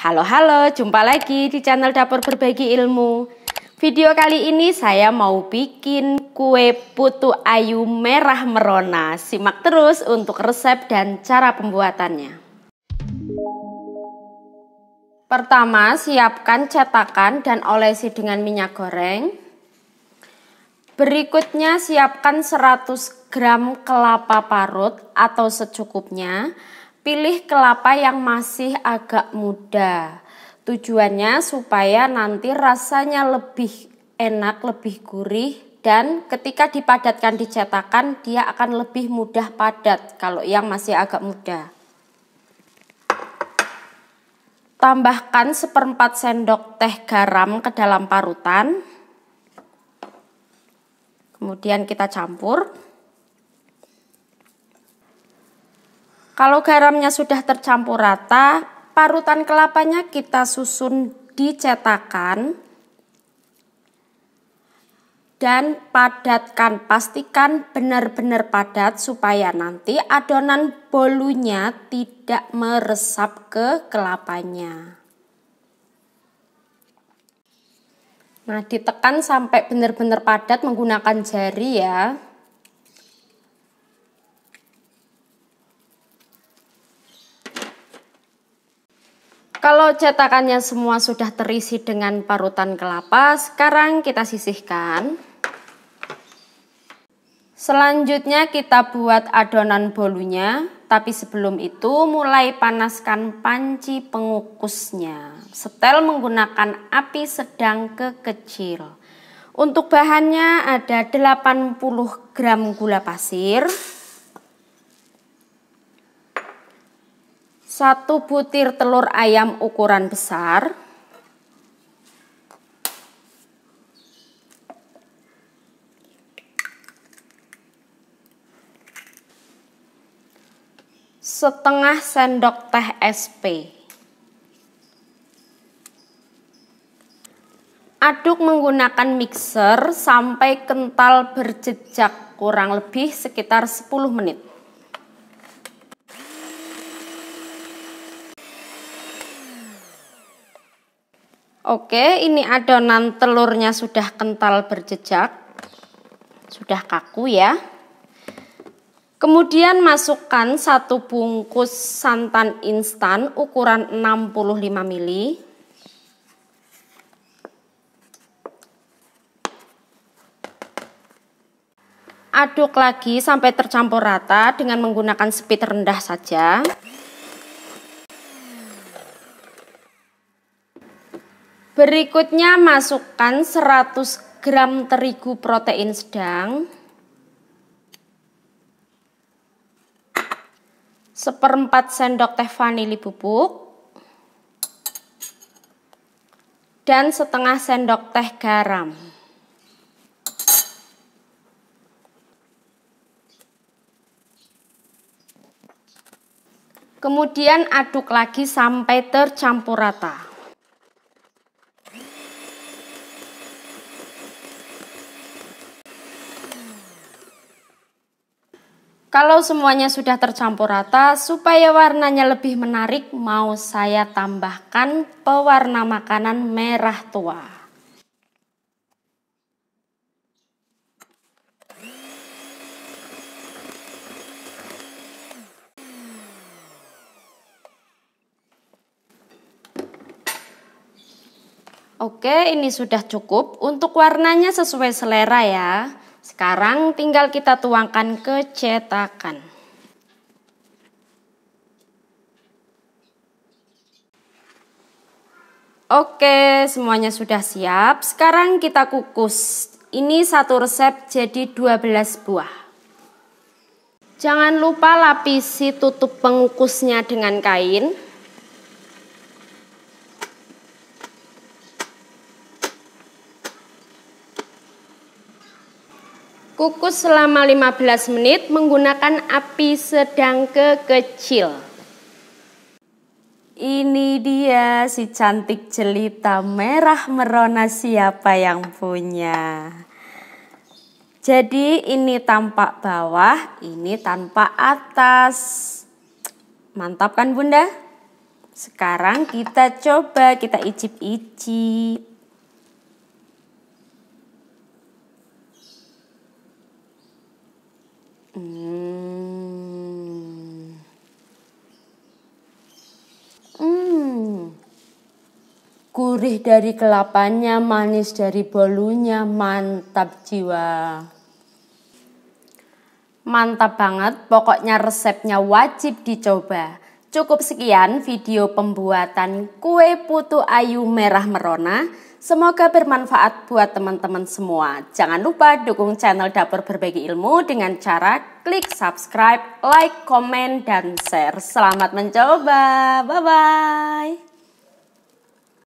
Halo-halo, jumpa lagi di channel Dapur Berbagi Ilmu. Video kali ini saya mau bikin kue putu ayu merah merona. Simak terus untuk resep dan cara pembuatannya. Pertama, siapkan cetakan dan olesi dengan minyak goreng. Berikutnya, siapkan 100 gram kelapa parut atau secukupnya Pilih kelapa yang masih agak muda. Tujuannya supaya nanti rasanya lebih enak, lebih gurih dan ketika dipadatkan di cetakan dia akan lebih mudah padat kalau yang masih agak muda. Tambahkan seperempat sendok teh garam ke dalam parutan. Kemudian kita campur. Kalau garamnya sudah tercampur rata, parutan kelapanya kita susun di cetakan dan padatkan. Pastikan benar-benar padat supaya nanti adonan bolunya tidak meresap ke kelapanya. Nah, ditekan sampai benar-benar padat menggunakan jari ya. Kalau cetakannya semua sudah terisi dengan parutan kelapa, sekarang kita sisihkan. Selanjutnya kita buat adonan bolunya, tapi sebelum itu mulai panaskan panci pengukusnya. Setel menggunakan api sedang ke kecil. Untuk bahannya ada 80 gram gula pasir, satu butir telur ayam ukuran besar setengah sendok teh SP aduk menggunakan mixer sampai kental berjejak kurang lebih sekitar 10 menit Oke, ini adonan telurnya sudah kental berjejak. Sudah kaku ya. Kemudian masukkan satu bungkus santan instan ukuran 65 ml. Aduk lagi sampai tercampur rata dengan menggunakan speed rendah saja. Berikutnya masukkan 100 gram terigu protein sedang. Seperempat sendok teh vanili bubuk. Dan setengah sendok teh garam. Kemudian aduk lagi sampai tercampur rata. Kalau semuanya sudah tercampur rata, supaya warnanya lebih menarik, mau saya tambahkan pewarna makanan merah tua. Oke, ini sudah cukup. Untuk warnanya sesuai selera ya. Sekarang tinggal kita tuangkan ke cetakan. Oke, semuanya sudah siap. Sekarang kita kukus. Ini satu resep jadi 12 buah. Jangan lupa lapisi tutup pengukusnya dengan kain. Kukus selama 15 menit menggunakan api sedang ke kecil. Ini dia si cantik jelita merah merona siapa yang punya. Jadi ini tampak bawah, ini tanpa atas. Mantap kan bunda? Sekarang kita coba kita icip-icip. gurih dari kelapanya, manis dari bolunya, mantap jiwa. Mantap banget, pokoknya resepnya wajib dicoba. Cukup sekian video pembuatan kue putu ayu merah merona. Semoga bermanfaat buat teman-teman semua. Jangan lupa dukung channel Dapur Berbagi Ilmu dengan cara klik subscribe, like, komen, dan share. Selamat mencoba. Bye-bye.